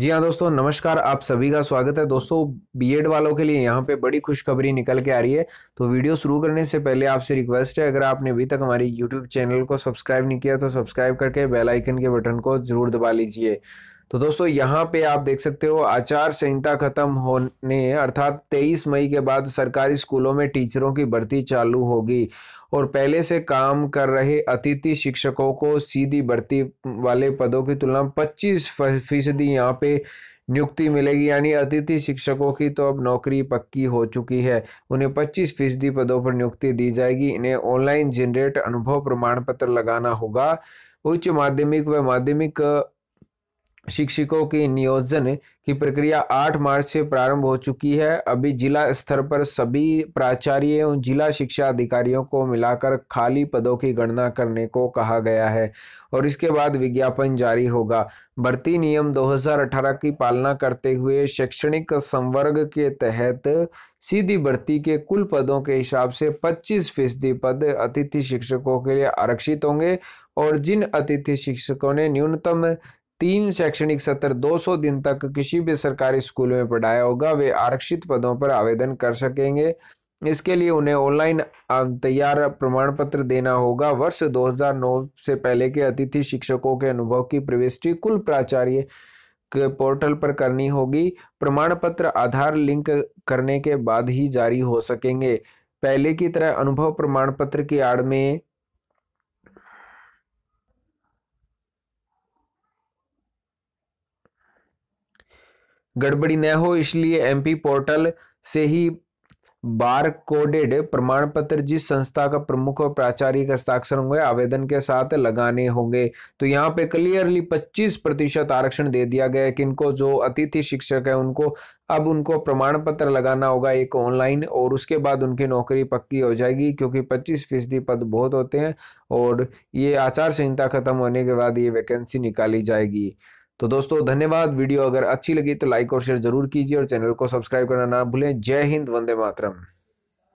जी हाँ दोस्तों नमस्कार आप सभी का स्वागत है दोस्तों बीएड वालों के लिए यहाँ पे बड़ी खुशखबरी निकल के आ रही है तो वीडियो शुरू करने से पहले आपसे रिक्वेस्ट है अगर आपने अभी तक हमारी यूट्यूब चैनल को सब्सक्राइब नहीं किया तो सब्सक्राइब करके बेल आइकन के बटन को जरूर दबा लीजिए तो दोस्तों यहाँ पे आप देख सकते हो आचार संहिता खत्म होने अर्थात 23 मई के बाद सरकारी स्कूलों में टीचरों की भर्ती चालू होगी और पहले से काम कर रहे अतिथि शिक्षकों को सीधी भर्ती वाले पदों की तुलना 25 फीसदी यहाँ पे नियुक्ति मिलेगी यानी अतिथि शिक्षकों की तो अब नौकरी पक्की हो चुकी है उन्हें 25 फीसदी पदों पर नियुक्ति दी जाएगी इन्हें ऑनलाइन जनरेट अनुभव प्रमाण पत्र लगाना होगा उच्च माध्यमिक व माध्यमिक शिक्षकों की नियोजन की प्रक्रिया 8 मार्च से प्रारंभ हो चुकी है अभी जिला स्तर पर सभी प्राचार्य एवं जिला शिक्षा अधिकारियों को मिलाकर खाली पदों की गणना करने को कहा गया है और इसके बाद विज्ञापन जारी होगा भर्ती नियम 2018 की पालना करते हुए शैक्षणिक संवर्ग के तहत सीधी भर्ती के कुल पदों के हिसाब से 25 फीसदी पद अतिथि शिक्षकों के लिए आरक्षित होंगे और जिन अतिथि शिक्षकों ने न्यूनतम तीन शैक्षणिक सत्र 200 दिन तक किसी भी सरकारी स्कूल में पढ़ाया होगा वे आरक्षित पदों पर आवेदन कर सकेंगे इसके लिए उन्हें ऑनलाइन तैयार प्रमाण पत्र देना होगा वर्ष 2009 से पहले के अतिथि शिक्षकों के अनुभव की प्रविष्टि कुल प्राचार्य के पोर्टल पर करनी होगी प्रमाण पत्र आधार लिंक करने के बाद ही जारी हो सकेंगे पहले की तरह अनुभव प्रमाण पत्र की आड़ में गड़बड़ी न हो इसलिए एमपी पोर्टल से ही बार कोडेड प्रमाण पत्र जिस संस्था का प्रमुख और प्राचार्य का हस्ताक्षर होंगे आवेदन के साथ लगाने होंगे तो यहाँ पे क्लियरली 25 प्रतिशत आरक्षण दे दिया गया है कि इनको जो अतिथि शिक्षक है उनको अब उनको प्रमाण पत्र लगाना होगा एक ऑनलाइन और उसके बाद उनकी नौकरी पक्की हो जाएगी क्योंकि 25 फीसदी पद बहुत होते हैं और ये आचार संहिता खत्म होने के बाद ये वैकेंसी निकाली जाएगी तो दोस्तों धन्यवाद वीडियो अगर अच्छी लगी तो लाइक और शेयर जरूर कीजिए और चैनल को सब्सक्राइब करना ना भूलें जय हिंद वंदे मातरम